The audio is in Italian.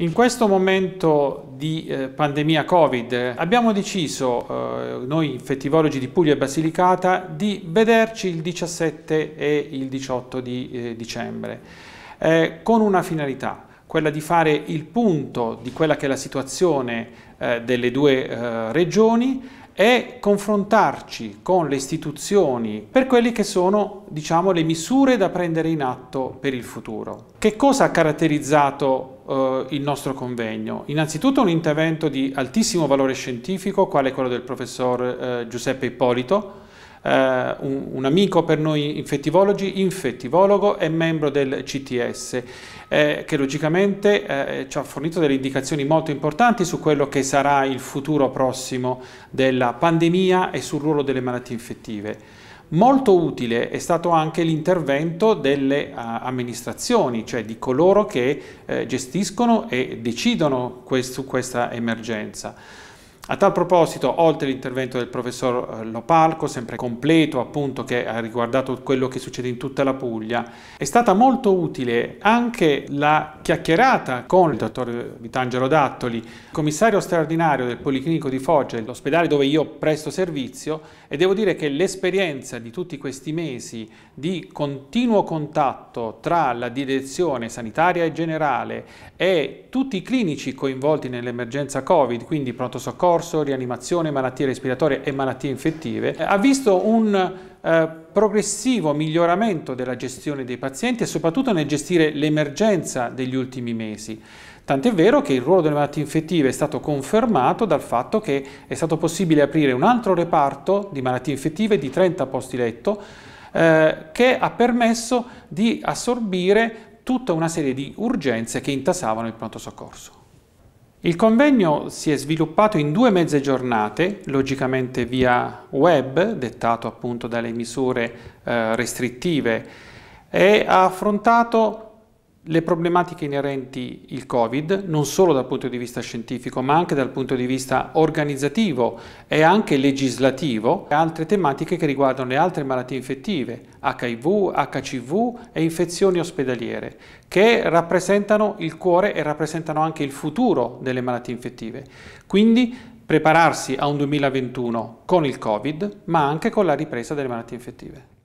In questo momento di eh, pandemia Covid eh, abbiamo deciso, eh, noi infettivologi di Puglia e Basilicata, di vederci il 17 e il 18 di eh, dicembre eh, con una finalità, quella di fare il punto di quella che è la situazione eh, delle due regioni, è confrontarci con le istituzioni per quelle che sono, diciamo, le misure da prendere in atto per il futuro. Che cosa ha caratterizzato eh, il nostro convegno? Innanzitutto un intervento di altissimo valore scientifico, quale quello del professor eh, Giuseppe Ippolito, eh, un, un, amico per noi infettivologi, infettivologo e membro del CTS, eh, che logicamente eh, ci ha fornito delle indicazioni molto importanti su quello che sarà il futuro prossimo della pandemia e sul ruolo delle malattie infettive. Molto utile è stato anche l'intervento delle uh, amministrazioni, cioè di coloro che eh, gestiscono e decidono su questa emergenza. A tal proposito, oltre all'intervento del professor eh, Lopalco, sempre completo appunto che ha riguardato quello che succede in tutta la Puglia, è stata molto utile anche la chiacchierata con il dottor Vitangelo Dattoli, commissario straordinario del Policlinico di Foggia, l'ospedale dove io presto servizio, e devo dire che l'esperienza di tutti questi mesi di continuo contatto tra la direzione sanitaria e generale e tutti i clinici coinvolti nell'emergenza Covid, quindi pronto soccorso, rianimazione, malattie respiratorie e malattie infettive, ha visto un eh, progressivo miglioramento della gestione dei pazienti e soprattutto nel gestire l'emergenza degli ultimi mesi. Tant'è vero che il ruolo delle malattie infettive è stato confermato dal fatto che è stato possibile aprire un altro reparto di malattie infettive di 30 posti letto eh, che ha permesso di assorbire tutta una serie di urgenze che intasavano il pronto soccorso. Il convegno si è sviluppato in due mezze giornate, logicamente via web, dettato appunto dalle misure eh, restrittive, e ha affrontato le problematiche inerenti il Covid, non solo dal punto di vista scientifico, ma anche dal punto di vista organizzativo e anche legislativo, e altre tematiche che riguardano le altre malattie infettive, HIV, HCV e infezioni ospedaliere, che rappresentano il cuore e rappresentano anche il futuro delle malattie infettive. Quindi prepararsi a un 2021 con il Covid, ma anche con la ripresa delle malattie infettive.